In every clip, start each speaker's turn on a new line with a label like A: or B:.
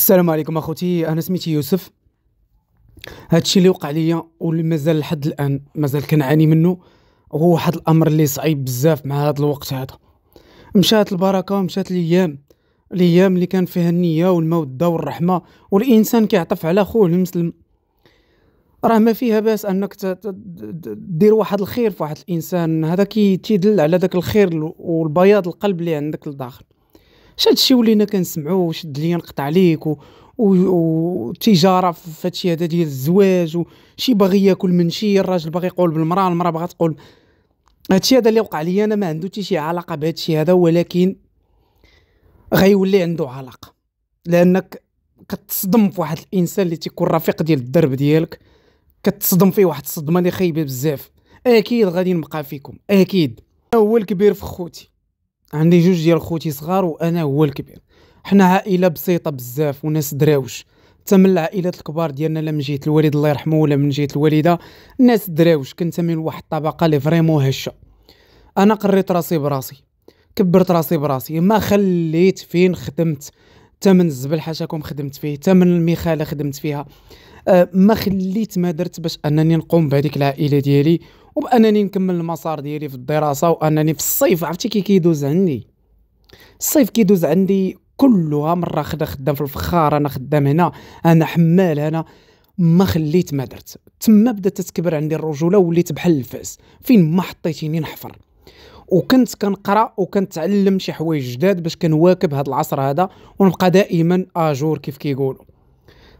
A: السلام عليكم اخوتي انا سميتي يوسف هادشي اللي وقع ليا واللي مازال لحد الان مازال كنعاني منه هو واحد الامر اللي صعيب بزاف مع هذا الوقت هذا مشات البركه ومشات الايام الايام اللي كان فيها النيه والموده والرحمه والانسان كيعطف على خوه المسلم راه ما فيها باس انك دير واحد الخير في واحد الانسان هذا كي تيدل على داك الخير والبياض القلب اللي عندك لداخل اش هادشي ولينا كنسمعو وشد ليا نقطع عليك و و... في هادشي هذا ديال الزواج وشي باغي ياكل من شي الراجل باغي يقول بالمراه المراه باغا تقول هادشي هذا اللي وقع لي انا ما عندو تي شي علاقه بهادشي هذا ولكن غيولي عندو علاقه لانك كتصدم في واحد الانسان اللي تيكون رفيق ديال الدرب ديالك كتصدم فيه واحد الصدمه اللي خايبه بزاف اكيد غادي نبقى فيكم اكيد هو الكبير في خوتي عندي جوج ديال خوتي صغار وانا هو الكبير حنا عائله بسيطه بزاف وناس دراوش حتى من العائلات الكبار ديالنا لا من جهه الوالد الله يرحمه ولا من جهه الوالده ناس دراوش كنتمي لواحد الطبقه لي فريمون هشه انا قريت راسي براسي كبرت راسي براسي ما خليت فين خدمت ثمن الزبل حاشاكم خدمت فيه ثمن المخاله خدمت فيها أه ما خليت ما درت باش انني نقوم بهذيك العائله ديالي وبانني نكمل المسار ديالي في الدراسه وانني في الصيف عرفتي كي كيدوز عندي الصيف كيدوز عندي كلها مره خدا خدام في الفخار انا خدام هنا انا حمال هنا ما خليت ما درت تما بدات تتكبر عندي الرجوله وليت بحال الفاس فين ما حطيتيني نحفر وكنت كنقرا وكنتعلم شي حوايج جداد باش كنواكب هذا العصر هذا ونبقى دائما اجور كيف كيقولوا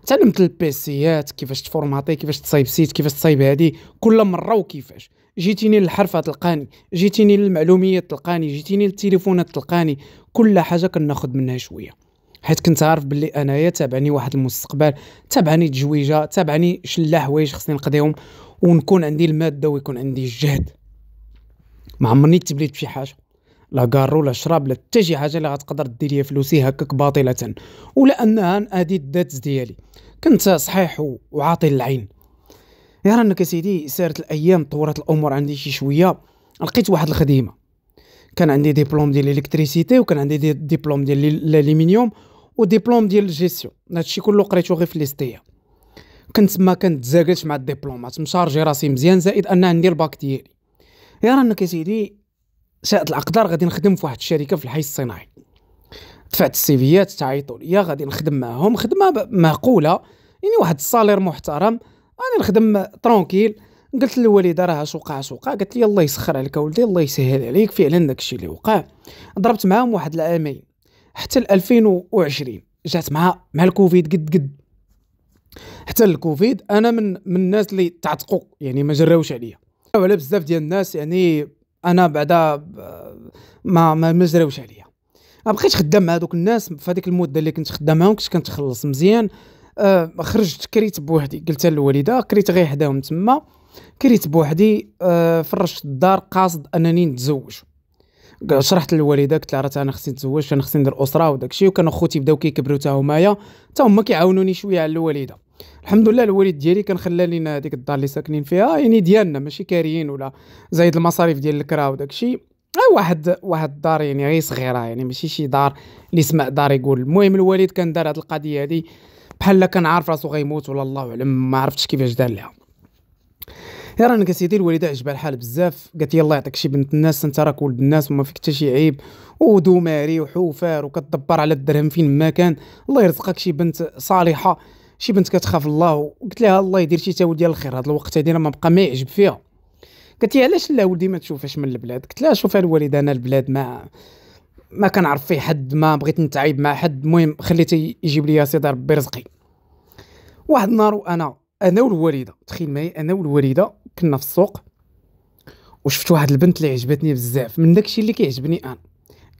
A: تعلمت البيسيات كيفاش تفورماطي كيفاش تصايب سيت كيفاش تصايب هادي كل مره وكيفاش جيتيني للحرفه تلقاني جيتيني للمعلوميات تلقاني جيتيني للتليفونات تلقاني كل حاجه كناخد منها شويه حيت كنت عارف باللي انايا تابعني واحد المستقبل تابعني تجويجه تابعني شلا حوايج خصني نقضيهم ونكون عندي الماده ويكون عندي الجهد ما عمرني تبليت في حاجه لا كارو لا شراب لا حتى شي حاجه اللي غتقدر دير ليا فلوسي هكاك باطله ولا انها نادي الذات ديالي كنت صحيح وعاطي العين يا رانك سيدي سارت الايام طورت الامور عندي شي شويه لقيت واحد الخديمه كان عندي ديبلوم ديال الالكتريسيتي وكان عندي دي ديبلوم ديال الالومنيوم وديبلوم ديال الجيستيون هادشي كله قريتو غير في ليستيا كنت ما كنتزاكلش مع الدبلومات مشارجي راسي مزيان زائد ان عندي الباك ديالي يرى انك يا سيدي شاءت الاقدار غادي نخدم في واحد الشركه في الحي الصناعي دفعت السيفيات تعيطوا ليا غادي نخدم معاهم خدمه معقوله يعني واحد الصالير محترم غادي نخدم ترونكيل قلت للوالده راه شوقع شوقع قالت لي الله يسخر عليك ولدي الله يسهل عليك فعلا داكشي اللي وقع ضربت معاهم واحد العامين حتى 2020 جات مع مع الكوفيد قد قد حتى الكوفيد انا من من الناس اللي تعتقوا يعني ما جراوش عليا ولا بزاف ديال الناس يعني انا بعدا ما ما مزروش عليا بقيت خدام مع دوك الناس في هذيك المده اللي كنت خدام معاهم كنت كنتخلص مزيان آه خرجت كريت بوحدي قلت للوالده كريت غير حداهم تما كريت بوحدي آه فرشت الدار قاصد انني نتزوج شرحت للوالده قلت لها راه انا خصني نتزوج انا خصني ندير اسره وداكشي الشيء وكانوا خوتي بداو كيكبروا حتى همايا حتى هما كيعاونوني شويه على الوالده الحمد لله الوالد ديالي كان خلى لينا هذيك الدار اللي ساكنين فيها يعني ديالنا ماشي كاريين ولا زايد المصاريف ديال الكرا وداك الشيء واحد واحد الدار يعني غير صغيره يعني ماشي شي دار اللي سمع دار يقول المهم الوالد كان دار هذه القضيه هذه بحال كان عارف راسو غيموت ولا الله اعلم ما عرفتش كيفاش دار لها يا رانا سيدي الوالده عجبها الحال بزاف قالت الله يعطيك شي بنت الناس انت راك ولد الناس وما فيك حتى شي عيب ودوماري وحوفار وكتدبر على الدرهم فين ما كان الله يرزقك شي بنت صالحه شي بنت كتخاف الله قلت لها الله يدير شي تاول ديال الخير هذا الوقت هذه ما بقى ما يعجب فيها قالت لي علاش لا ولدي ما تشوفهاش من البلاد قلت لها شوف الوالد انا البلاد ما ما كنعرف فيه حد ما بغيت نتعايب مع حد المهم خليته يجيب لي سيدي ربي رزقي واحد النهار وانا انا والوالده تخيل معايا انا والوالده كنا في السوق وشفت واحد البنت اللي عجبتني بزاف من داكشي اللي كيعجبني انا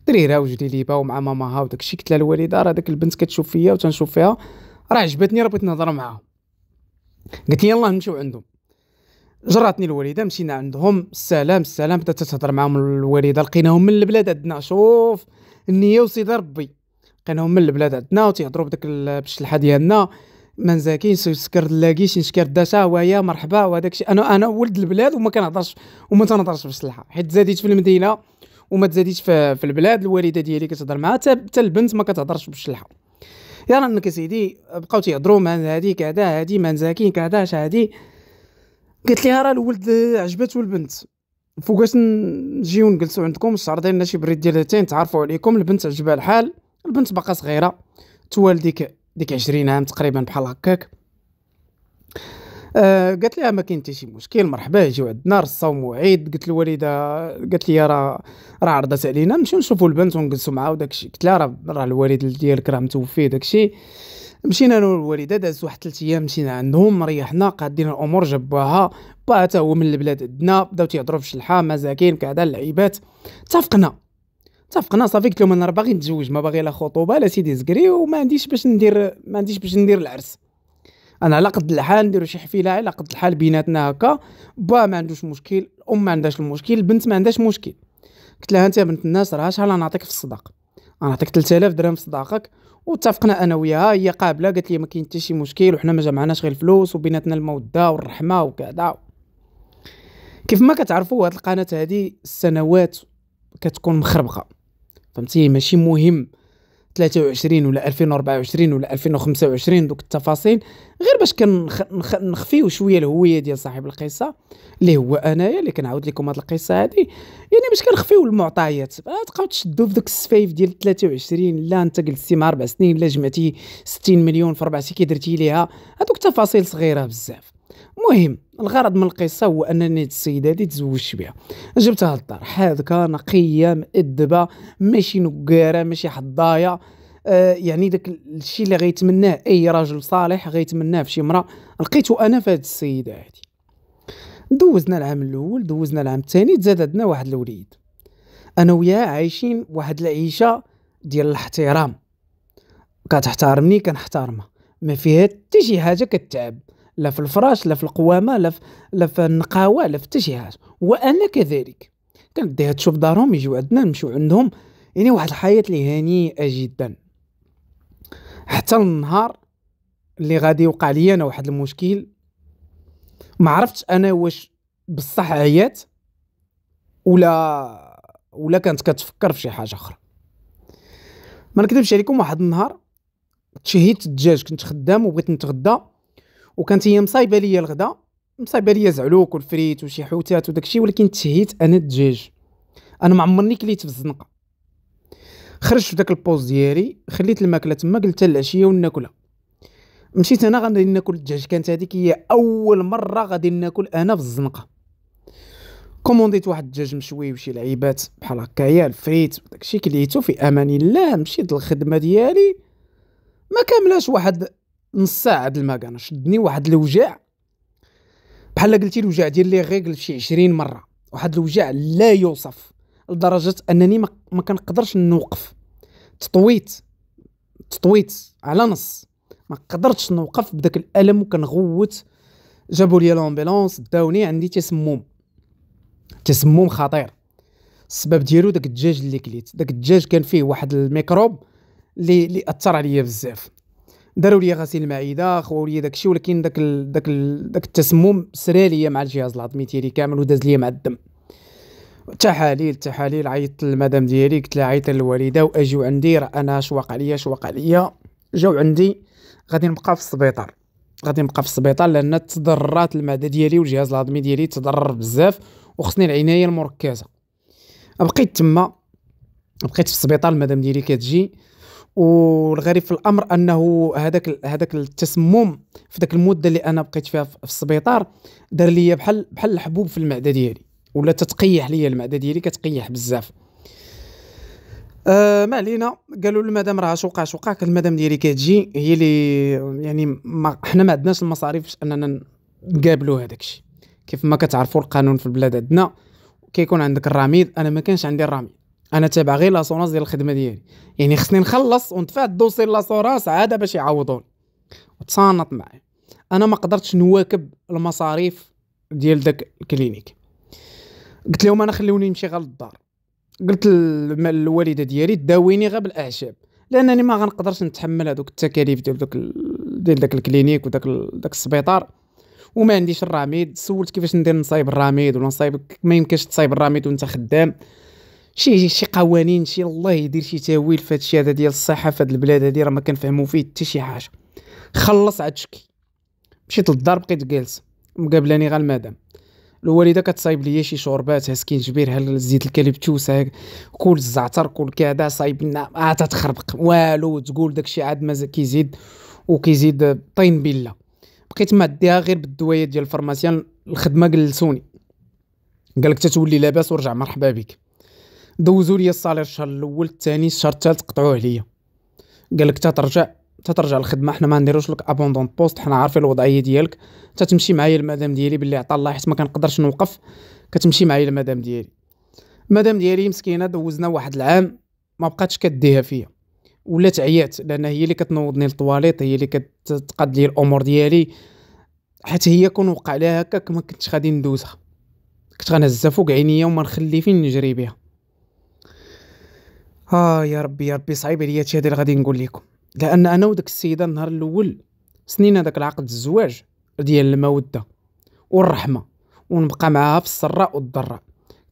A: دريره وجدي ليبا ومع ماماها وداكشي قلت لها الوالده راه داك البنت كتشوف فيا وتنشوف فيها راه عجبتني راه بغيت نهضر معاهم قلت لي يلاه نمشيو عندهم جراتني الوالده مشينا عندهم السلام السلام بدات تهضر معاهم الوالده لقيناهم من البلاد عندنا شوف النيه وسيدي ربي لقيناهم من البلاد عندنا وتيهضروا بداك بالشلحه ديالنا نزاكين سكر لاكيش نشكر داشا ويا مرحبا وهداك الشيء انا انا ولد البلاد وما كنهضرش وما تنهضرش بالشلحه حيت زاديت في المدينه وما تزاديتش في, في البلاد الوالده ديالي كتهضر معاها حتى البنت ما كتهضرش بالشلحه يا انك سيدي بقاو تيهضروا مع هادي كذا هادي منزاكين كذا هادي قلت لها راه الولد عجبته البنت فوقاش نجيو نجلسوا عندكم الشهر ديالنا شي بريد ديال تاين تعرفوا عليكم البنت عجبها الحال البنت باقا صغيره توال ديك ديك 20 عام تقريبا بحال هكاك آه، قالت لها آه، ما كاين حتى شي مشكل مرحبا جيو عندنا رصاو موعد قلت الوالده قالت لي راه راه عرضت علينا نمشيو نشوفوا البنت ونجلسوا معاها وداك الشيء قلت لها راه راه الوالد ديالك راه متوفي داك الشيء مشينا انا والوالده دازت واحد ثلاث ايام مشينا عندهم ريحنا قادين الامور جباها با حتى هو من البلاد عندنا بداو تيهضروا في الشلحه مزاكين كذا اللعيبات اتفقنا اتفقنا صافي قلت لهم انا راه باغي نتزوج ما باغي لا خطوبه لا سيدي زكري وما عنديش باش ندير ما عنديش باش ندير العرس انا على قد الحال نديرو شي حفله على قد الحال بيناتنا هكا با ما عندوش مشكل الام ما عندهاش المشكل البنت ما عندهاش مشكل قلت لها انت يا بنت الناس راه شحال نعطيك في الصداق نعطيك 3000 درهم في صداقك واتفقنا انا وياها هي قابله قالت لي ما كاين حتى شي مشكل وحنا ما جمعناش غير الفلوس وبيناتنا الموده والرحمه وكذا كيف ما كتعرفوا هاد القناه هذه السنوات كتكون مخربقه فهمتي ماشي مهم 2023 ولا 2024 ولا 2025 دوك التفاصيل غير باش كنخفيو شويه الهويه ديال صاحب القصه اللي هو انايا اللي كنعاود لكم هذه القصه هذه يعني باش كنخفيو المعطيات تبقاو تشدوا في دوك السفايف ديال 23 لا انت جلستي مع اربع سنين لا جمعتي 60 مليون في اربع سنين كي درتي ليها هذوك تفاصيل صغيره بزاف مهم الغرض من القصه هو انني السيده هذه تزوجت بها جبتها للدار حاذقه نقيه مؤدبه ماشي نكاره ماشي حضايا آه يعني داك الشيء اللي غيتمناه اي رجل صالح غيتمناه في شي امراه لقيته انا في هاد السيده هادي دوزنا العام الاول دوزنا العام الثاني تزاد عندنا واحد الوليد انا وياه عايشين واحد العيشه ديال الاحترام كتحترمني كنحترمها ما فيها حتى شي حاجه كتعب لا في الفراش لا في القوامه لا في, لا في النقاوه لا في حتى شي حاجه وانا كذلك كنديها تشوف دارهم يجيو عندنا نمشيو عندهم يعني واحد الحياه اللي هنيئه جدا حتى النهار اللي غادي يوقع لي انا واحد المشكل ما عرفتش انا واش بصح عيات ولا ولا كانت كتفكر في شي حاجه اخرى ما نكذبش عليكم واحد النهار تشهيت الدجاج كنت خدام وبغيت نتغدى وكانت هي مصايبه ليا الغدا مصايبه ليا زعلوك والفريت وشي حوتات وداكشي ولكن تهيت انا الدجاج انا ما عمرني كليت في الزنقه خرجت داك البوز ديالي خليت الماكله تما قلت العشيه وناكلها مشيت انا غادي ناكل الدجاج كانت هذيك هي اول مره غادي ناكل انا في الزنقه كومونديت واحد الدجاج مشوي وشي لعيبات بحال هكايا الفريت داكشي كليتو في امان الله مشيت للخدمه ديالي ما كاملاش واحد نص ساعه هاد المكانه شدني واحد الوجع بحال قلتي الوجع ديال لي ريغل شي عشرين مره واحد الوجع لا يوصف لدرجه انني ما, ما كنقدرش نوقف تطويت تطويت على نص ما قدرتش نوقف بداك الالم وكنغوت جابوا لي لومبيلونس داوني عندي تسمم تسمم خطير السبب ديالو داك الدجاج اللي كليت داك الدجاج كان فيه واحد الميكروب اللي اللي اثر عليا بزاف داروا لي غسيل المعده خواو لي داكشي ولكن داك ال داك ال داك التسمم سرى ليا مع الجهاز الهضمي ديالي كامل وداز ليا مع الدم التحاليل التحاليل عيطت للمدام ديالي قلت لها عيط للوالده واجيو عندي راه انا اش واقع ليا اش واقع ليا جاو عندي غادي نبقى في السبيطار غادي نبقى في السبيطار لان تضررات المعده ديالي والجهاز الهضمي ديالي تضرر بزاف وخصني العنايه المركزه بقيت تما بقيت في السبيطار المدام ديالي كتجي والغريب في الامر انه هذاك هذاك التسمم في ذاك المده اللي انا بقيت فيها في السبيطار دار لي بحال بحال الحبوب في المعده ديالي ولا تتقيح ليا المعده ديالي كتقيح بزاف آه ما علينا قالوا المدام راه شوقع شوقعك المدام ديالي كتجي هي اللي يعني ما حنا ما عندناش المصاريف باش اننا نقابلوا هذاك الشيء كيف ما كتعرفوا القانون في البلاد عندنا كيكون عندك الرميد انا ما كانش عندي الرميد انا تابع غير لاسورانس ديال الخدمه ديالي يعني خصني نخلص وندفع الدوسي لاسورانس عاده باش يعوضوني وتصانط معايا انا ما قدرتش نواكب المصاريف ديال داك الكلينيك قلت لهم انا خلوني نمشي غير للدار قلت للوالده ديالي داويني غير بالاعشاب لانني ما غنقدرش نتحمل هذوك التكاليف ديال داك ديال داك الكلينيك وداك داك السبيطار وما عنديش الرميد سولت كيفاش ندير نصايب الرميد ولا نصايب ما يمكنش تصايب الرميد وانت خدام شي شي قوانين شي الله يدير شي تاويل في الشيء هذا ديال الصحه في هاد البلاد هادي راه ما كنفهمو فيه حتى شي حاجه خلص عاد شكي مشيت للدار بقيت جالس مقابلاني غا المدام الوالده كتصايب ليا شي شوربات هسكين جبيرها زيت الكلبتوس كل الزعتر كل كذا صايب لنا عاد آه، تخربق والو تقول داكشي عاد مازال كيزيد وكيزيد طين بله بقيت معديها غير بالدوايات ديال الفرماسيان الخدمه جلسوني قالك تتولي لاباس ورجع مرحبا بك دوزوا لي الصالير الشهر الاول الثاني الشهر الثالث قطعوه عليا قال لك تترجع تترجع الخدمه حنا ما نديروش لك ابوندون بوست حنا عارفين الوضعيه ديالك تتمشي معايا المدام ديالي باللي عطا الله حيت ما كنقدرش نوقف كتمشي معايا المدام ديالي المدام ديالي مسكينه دوزنا واحد العام ما بقاتش كديها فيا ولات عيات لان هي اللي كتنوضني للطواليط هي اللي كتقاد لي الامور ديالي حيت هي كون وقع لها هكاك ما كنتش غادي ندوزها كنت غنهزها فوق عينيا وما نخلي فين نجري بها اه يا ربي يا ربي صعيب عليا هادشي اللي غادي نقول لكم لان انا وداك السيده النهار الاول سنينا داك العقد الزواج ديال الموده والرحمه ونبقى معاها في السراء والضراء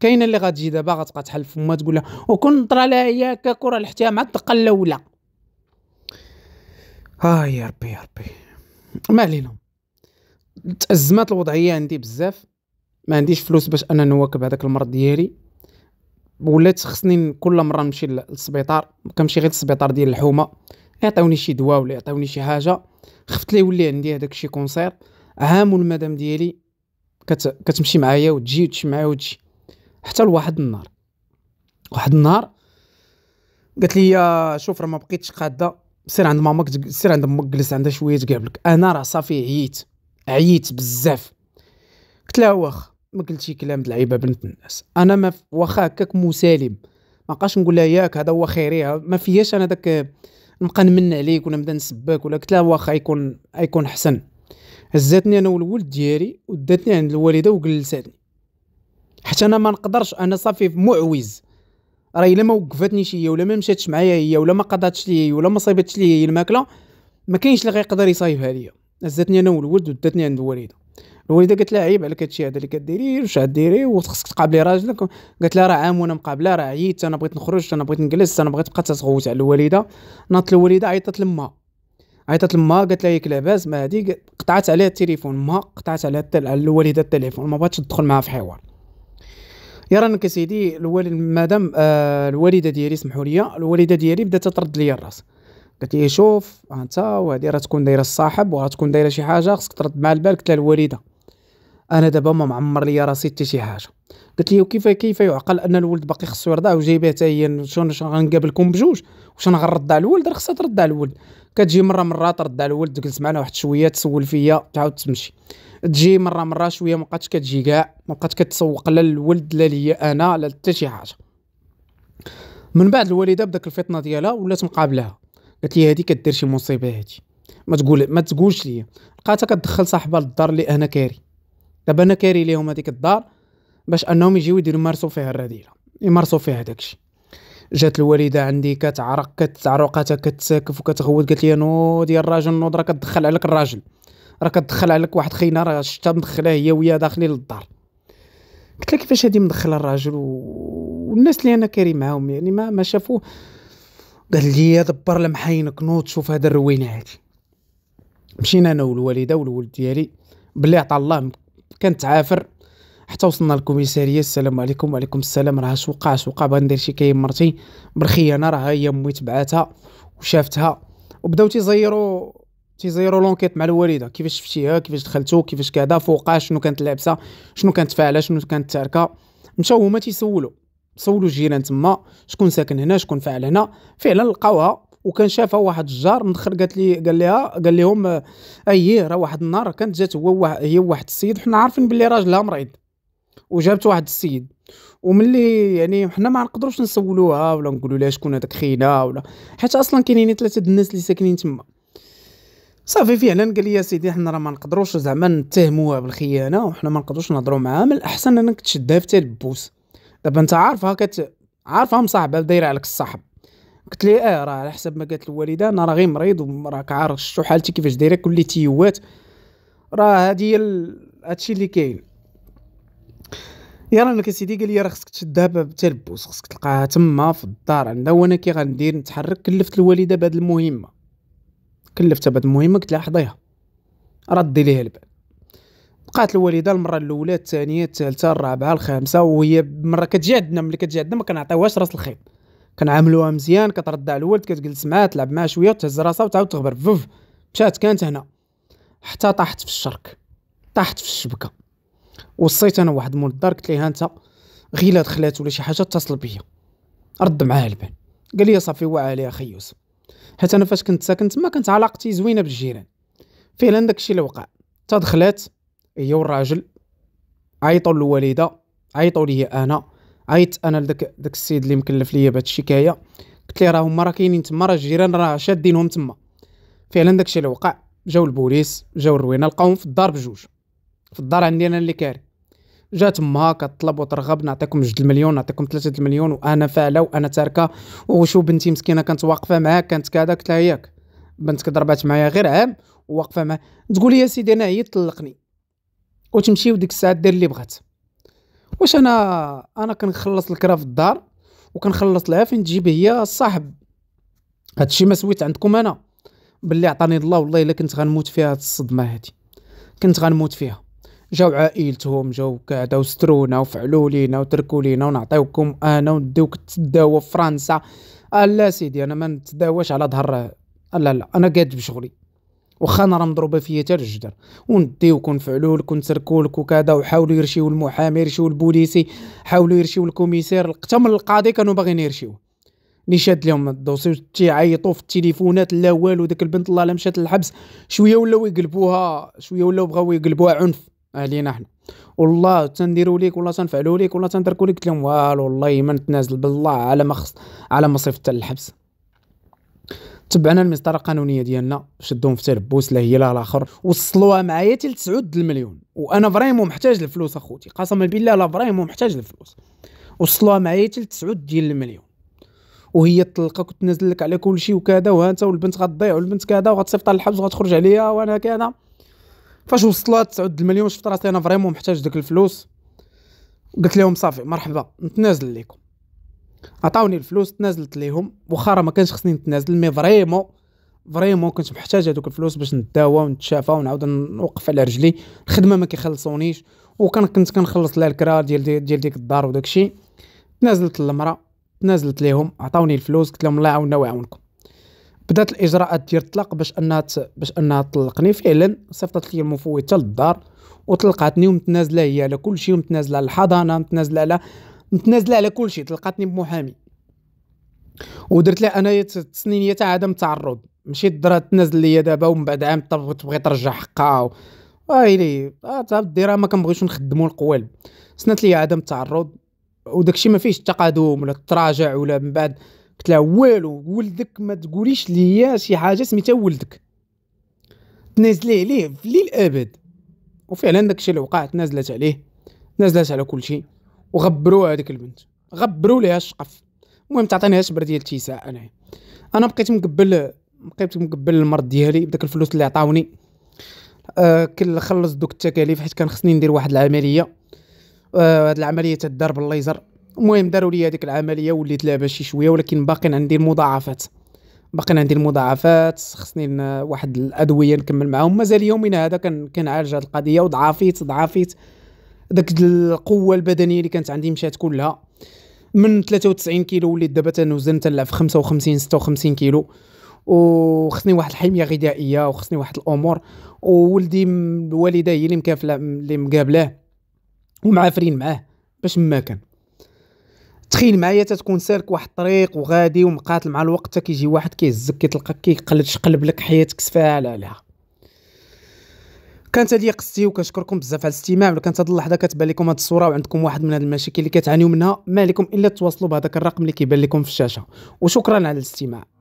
A: كاينه اللي غتجي دابا غتبقى تحل فمها تقول لها وكون نطرى لها ياك كره لحتها مع الدقه الاولى اه يا ربي يا ربي ما علينا تأزمات الوضعيه عندي بزاف ما عنديش فلوس باش انا نواكب هذاك المرض ديالي ولات خصني كل مره نمشي للسبيطار كنمشي غير للسبيطار ديال الحومه يعطيوني شي دواء ولا يعطيوني شي حاجه خفت لي يولي عندي هذاك الشي كونسير عام المدام ديالي كت... كتمشي معايا وتجي وتمشي معايا وتجي حتى لواحد النهار واحد النهار قالت لي شوف راه ما بقيتش قاده سير عند ماما سير عند امك جلس عندها شويه تقابلك انا راه صافي عييت عييت بزاف قلت لها واخا ما قلتي كلام لعيبه بنت الناس انا ما واخا هكاك مسالم ما بقاش نقول لها ياك هذا هو خيري ما فيهاش انا داك نبقى نمن عليك ولا نبدا نسبك ولا قلت لها واخا يكون يكون حسن هزاتني انا والولد ديالي وداتني عند الوالده وجلساتني حتى انا ما نقدرش انا صافي معوز راه الا ما وقفاتني هي ولا ما مشاتش معايا هي ولا ما قضاتش لي ولا ما صايبتش لي الماكله ما كاينش اللي غيقدر يصايبها ليا هزاتني انا والولد وداتني عند الوالده الوالده قالت لها عيب عليك هادشي هذا اللي كديري واش غديري وخصك تقابلي راجلك قالت لها راه عام وانا مقابله راه عييت انا بغيت نخرج انا بغيت نجلس انا بغيت تبقى تغوت على الوالده ناطت الوالده عيطت لما عيطت لما قالت لها ياك لاباس ما هادي قطعت عليها التليفون ما قطعت عليها التل... على الوالده التليفون ما بغاتش تدخل معها في حوار يا رانك سيدي الوالد مادام آه الوالده ديالي سمحوا لي الوالده ديالي بدات ترد لي الراس قالت لي شوف انت وهذه راه تكون دايره الصاحب وراه تكون دايره شي حاجه خصك ترد مع البال قلت لها الوالده انا دابا ما معمر ليا راسي حتى شي حاجه قلت لي وكيف كيف يعقل ان الولد باقي خصو يرضع جايبه حتى هي شنو غنقابلكم بجوج واش انا غنرد على الولد راه خصها ترد على الولد كتجي مره مره ترد على الولد تجلس معنا واحد شويه تسول فيا تعاود تمشي تجي مره مره شويه ما بقاتش كتجي كاع ما بقاتش كتسوق لا للولد لا ليا انا لا حتى شي حاجه من بعد الوالده بداك الفطنه ديالها ولات مقابلها قالت لي هذه كدير شي مصيبه هذه ما تقول ما تقولش ليا لقاتها كتدخل صاحبها للدار اللي انا كاري دابا انا كاري ليهم هذيك الدار باش انهم يجيو يديروا مارسو فيها الرذيله يمارسوا فيها داكشي جات الوالده عندي كتعرق كتعرقاتها كتساكف وكتغوت قالت لي نوض ديال الراجل نوض راه كتدخل عليك الراجل راه كتدخل عليك واحد خينا راه شتا مدخله هي ويا داخلين للدار قلت لها كيفاش هادي مدخله الراجل و... والناس اللي انا كاري معاهم يعني ما ما شافوه قال لي دبر لمحينك نوض شوف هذا الروينه هادي مشينا انا والوالده والولد ديالي بلي عطا الله كانت عافر حتى وصلنا للكوميساريه السلام عليكم وعليكم السلام راه اش وقع اش وقع بغا ندير شي كاين مرتي بالخيانه راه هي امي تبعاتها وشافتها وبداو تيزيروا تيزيروا لونكيت مع الوالده كيفاش شفتيها كيفاش دخلتو كيفاش كذا فوقها شنو كانت لابسه شنو كانت فاعله شنو كانت تاركه مشاو هما تيسولوا سولوا الجيران تما شكون ساكن هنا شكون فاعل هنا فعلا لقاوها وكان شافها واحد الجار مدخر قالت لي قال لها قال لهم اييه راه واحد النهار كانت جات هو هي واحد السيد حنا عارفين بلي راجلها مريض وجابت واحد السيد وملي يعني حنا ما نقدروش نسولوها ولا نقولوا لها شكون هذاك خينا ولا حيت اصلا كاينين ثلاثه الناس اللي ساكنين تما صافي فعلا قال لي يا سيدي حنا راه ما نقدروش زعما نتهموها بالخيانه وحنا ما نقدروش نهضروا معاها من الاحسن انك تشدها في تلبوس دابا انت عارفها كت عارفها مصاحبه دايره عليك الصاحب قلت لي اه راه على حسب ما قالت الوالده انا راه غير مريض وراك عارف شو حالتي كيفاش دايره كل تيوات راه هادي هي هادشي اللي كاين راه لك سيدي قال لي راه خصك تشدها دابا خصك تلقاها تما في الدار عندها وانا كي غندير نتحرك كلفت الوالده بهاد المهمه كلفتها بهاد المهمه قلت لها حضيها ردي ليها البال بقات الوالده المره الاولى الثانيه الثالثه الرابعه الخامسه وهي مره كتجي عندنا ملي كتجي عندنا ما كنعطيوهاش راس الخيط كنعاملوها مزيان كترد على الولد كتجلس معاه تلعب معاه شويه تهز راسها وتعاود تغبر فوف مشات كانت هنا حتى طاحت في الشرك طاحت في الشبكه وصيت انا واحد مول الدار قلت ليها انت غيلا دخلات ولا شي حاجه اتصل بيا رد معاه البان قال لي صافي واعى عليها اخي يوسف حيت انا فاش كنت ساكن تما كانت علاقتي زوينه بالجيران فعلا داكشي اللي وقع تدخلات هي والراجل عيطوا للوالده عيطوا لي انا عيطت انا لذاك داك السيد اللي مكلف ليا بهاد الشكايه قلت ليه راه هما راه كاينين تما راه الجيران راه شادينهم تما فعلا داكشي اللي وقع جاو البوليس جاو الروينه لقاوهم في الدار بجوج في الدار عندي انا اللي كاري جات ما كطلب وترغب نعطيكم جوج المليون نعطيكم ثلاثة المليون وانا فعلة وانا تاركه وشو بنتي مسكينه كانت واقفه معاك كانت كذا قلت لها ياك بنتك ضربات معايا غير عام واقفه معاك تقول لي يا سيدي انا هي طلقني وتمشي وديك الساعه دير اللي بغات واش انا انا كنخلص الكرا في الدار وكنخلص لها فين تجيب هي الصاحب هادشي ما سويت عندكم انا باللي عطاني الله والله الا كنت غنموت فيها هاد الصدمه هادي كنت غنموت فيها جاو عائلتهم جاو كذا وسترونا وفعلوا لينا وتركوا لينا ونعطيوكم انا ونديوك تداوى في فرنسا لا سيدي انا ما نتداواش على ظهر لا لا انا قاد بشغلي واخا انا راه مضروبه فيا تا الجدر ونديوك ونفعلوا لك ونتركوا لك وكذا وحاولوا يرشيو المحامي يرشيو البوليسي حاولوا يرشيو الكوميسير حتى من القاضي كانوا باغيين يرشيو اللي لهم الدوسي تيعيطوا في التليفونات لا والو داك البنت الله لا مشات للحبس شويه ولاو يقلبوها شويه ولاو بغاو يقلبوها عنف علينا حنا والله تنديروا ليك والله تنفعلوا ليك والله تنتركوا ليك قلت لهم والو والله ما نتنازل بالله على ما خص على ما صيفط الحبس تبعنا المسطره القانونيه ديالنا شدوهم في تربوس لا هي لا الاخر وصلوها معايا حتى لتسعود المليون وانا فريمون محتاج الفلوس اخوتي قسما بالله لا فريمون محتاج الفلوس وصلوها معايا حتى لتسعود ديال المليون وهي تلقاك وتنزل لك على كل شيء وكذا وها انت والبنت غتضيع والبنت كذا وغتصيفطها للحبس وغتخرج عليا وانا كذا فاش وصلت 9 المليون شفت راسي انا فريمون محتاج ديك الفلوس قلت لهم صافي مرحبا نتنازل لكم عطاوني الفلوس تنازلت ليهم واخا راه ما كانش خصني نتنازل مي فريمون فريمون كنت محتاج هذوك الفلوس باش نتداوى ونتشافى ونعاود نوقف على رجلي الخدمه ما كيخلصونيش وكان كنت كنخلص لها الكرا ديال ديال, ديال ديك الدار وداك الشيء تنازلت للمراه تنازلت ليهم عطاوني الفلوس قلت لهم الله يعاوننا ويعاونكم بدات الاجراءات ديال الطلاق باش انها ت... باش انها تطلقني فعلا صيفطت لي المفوت حتى للدار وطلقتني ومتنازله هي على كل شيء ومتنازله على الحضانه متنازله على متنازله على كل شيء طلقاتني بمحامي ودرت لها انايا التسنينيه تاع عدم التعرض مشيت الدرا تنازل ليا دابا ومن بعد عام تبغي ترجع حقها و... ويلي آه الديره ما كنبغيش نخدموا القوالب سنات ليا عدم التعرض وداكشي ما فيهش التقادم ولا التراجع ولا من بعد قلت لها والو ولدك ما تقوليش ليا شي حاجه سميتها ولدك تنازلي عليه في ليل ابد وفعلا داكشي اللي وقع تنازلت عليه نازلت على كل شيء وغبروا هذيك البنت غبروا ليها الشقف المهم تعطينيهاش ديال التيساع انا انا بقيت مقبل بقيت مقبل المرض ديالي بداك الفلوس اللي عطاوني أه كنخلص دوك التكاليف حيت كان خصني ندير واحد العمليه آه، هاد أه العمليه تدار بالليزر المهم داروا لي هذيك العمليه وليت لاباس شي شويه ولكن باقي عندي المضاعفات باقي عندي المضاعفات خصني واحد الادويه نكمل معاهم مازال يومنا هذا كنعالج هاد القضيه وضعافيت ضعافيت داك القوه البدنيه اللي كانت عندي مشات كلها من 93 كيلو وليت دابا تنوزن تنلعب في 55 56 كيلو وخصني واحد الحميه غذائيه وخصني واحد الامور وولدي الوالده هي اللي مكافله اللي مقابلاه ومعافرين معاه باش ما كان تخيل معايا تتكون سالك واحد الطريق وغادي ومقاتل مع الوقت تا كيجي واحد كيهزك كتلقى كيقلب قلب لك حياتك سفاله عليها كانت هذه قصتي وكنشكركم بزاف على الاستماع ولا كانت هذه اللحظه كتبان لكم هذه الصوره وعندكم واحد من هذه المشاكل اللي كتعانيو منها ما لكم الا تواصلوا بهذاك الرقم اللي كيبان لكم في الشاشه وشكرا على الاستماع